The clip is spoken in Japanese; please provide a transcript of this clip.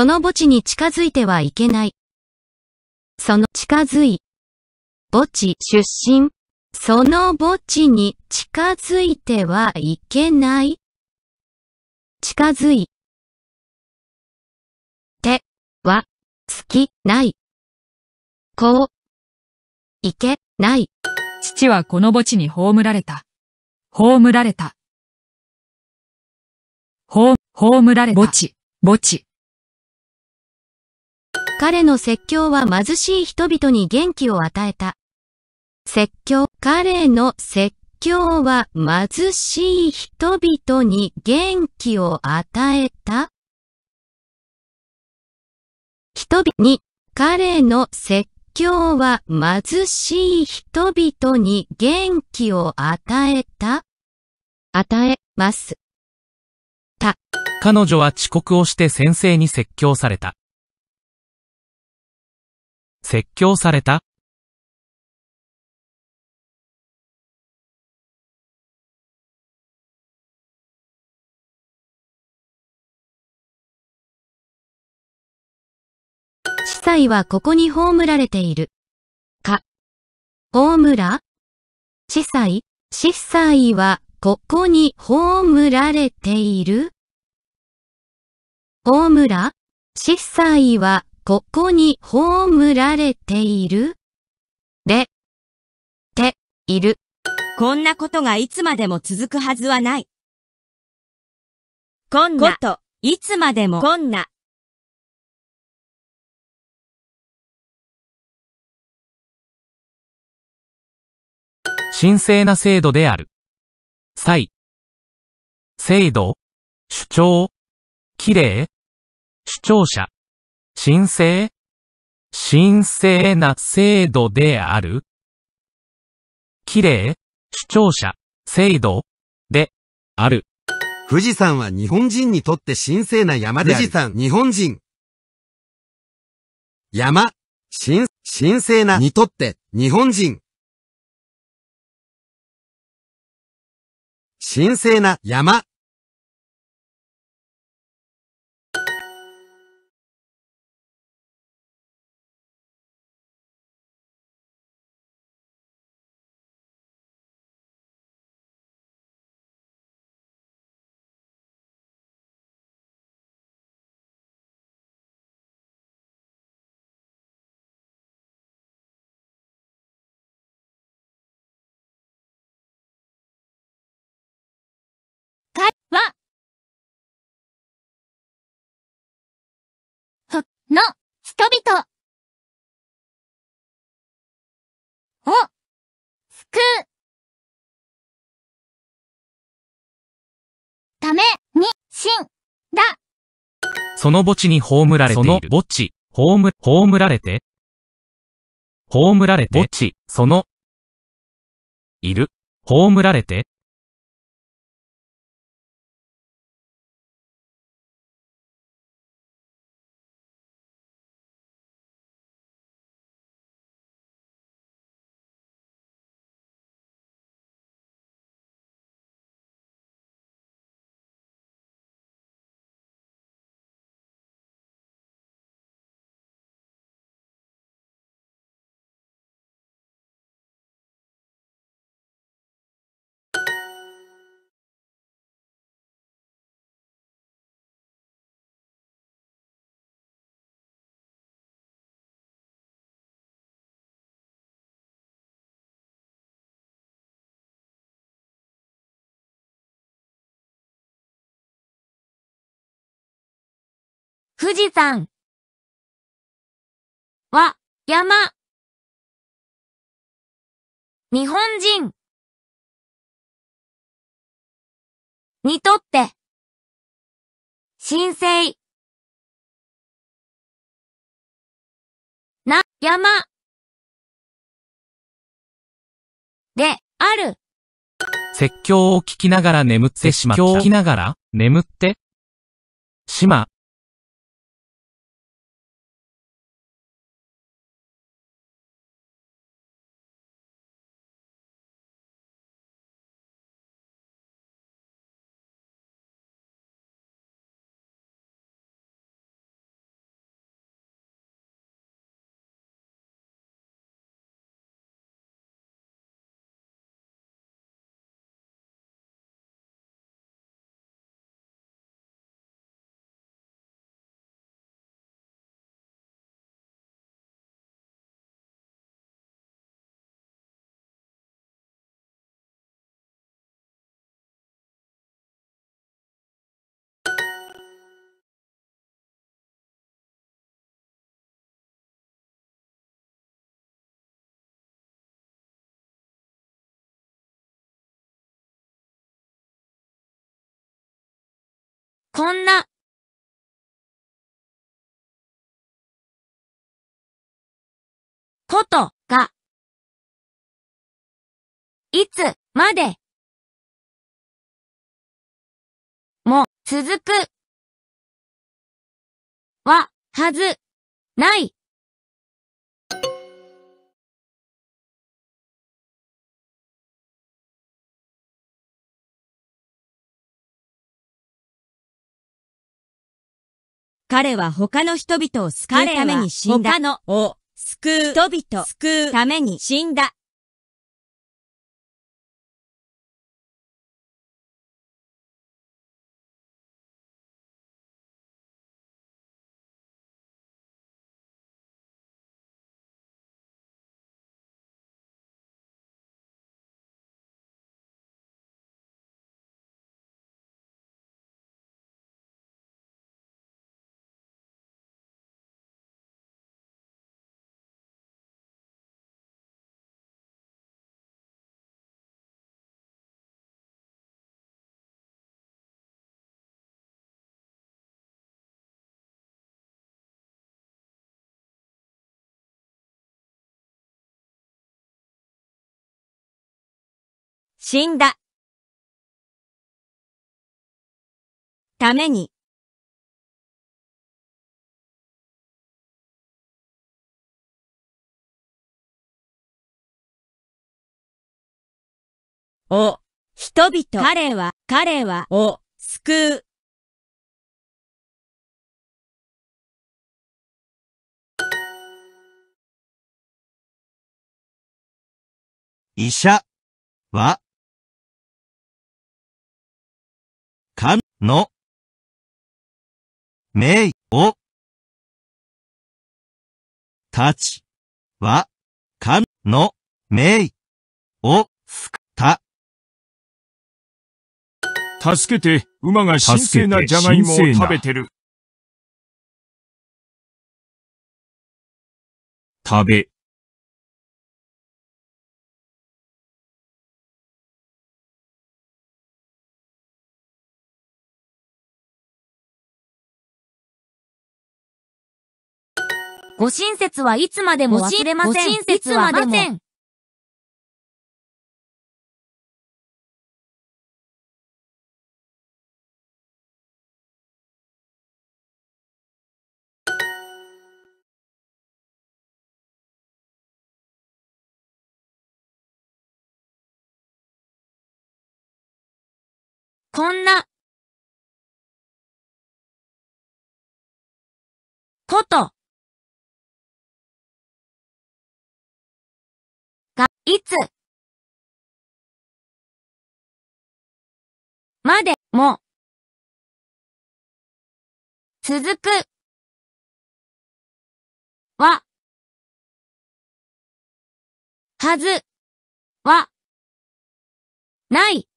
その墓地に近づいてはいけない。その近づい。墓地出身。その墓地に近づいてはいけない。近づい。て、は、好き、ない。こう、いけ、ない。父はこの墓地に葬られた。葬られた。葬、葬られた。墓地、墓地。彼の説教は貧しい人々に元気を与えた。説教、彼の説教は貧しい人々に元気を与えた。人々に、彼の説教は貧しい人々に元気を与えた。与えます。た。彼女は遅刻をして先生に説教された。説教された司祭はここに葬られている。か。葬ら司祭司祭はここに葬られている葬ら司祭はここに葬られているれ、て、いる。こんなことがいつまでも続くはずはない。こんなこと、いつまでもこんな。神聖な制度である。際。制度、主張、綺麗、主張者。神聖神聖な制度である。綺麗、主張者、制度、で、ある。富士山は日本人にとって神聖な山である。富士山、日本人。山、神、神聖なにとって日本人。神聖な山。の人々を救うために死んだ。その墓地に葬られている。その墓地、葬、葬られて、葬られて、墓地、その、いる、葬られて、富士山。は、山。日本人。にとって。神聖。な、山。で、ある。説教を聞きながら眠ってしまった。説教を聞きながら眠ってしまこんなことがいつまでも続くははずない彼は他の人々を救うために死んだ。他のを救う人々救うために死んだ。死んだ。ために。お、人々。彼は、彼は、を、救う。医者はの、めいを、たち、は、かんの、名を、すくた。助けて、馬が神聖なじゃがいもを食べてる。食べ、ご親切はいつまでも忘れません。いつません。こんなが、いつ、までも、続く、は、はず、は、ない。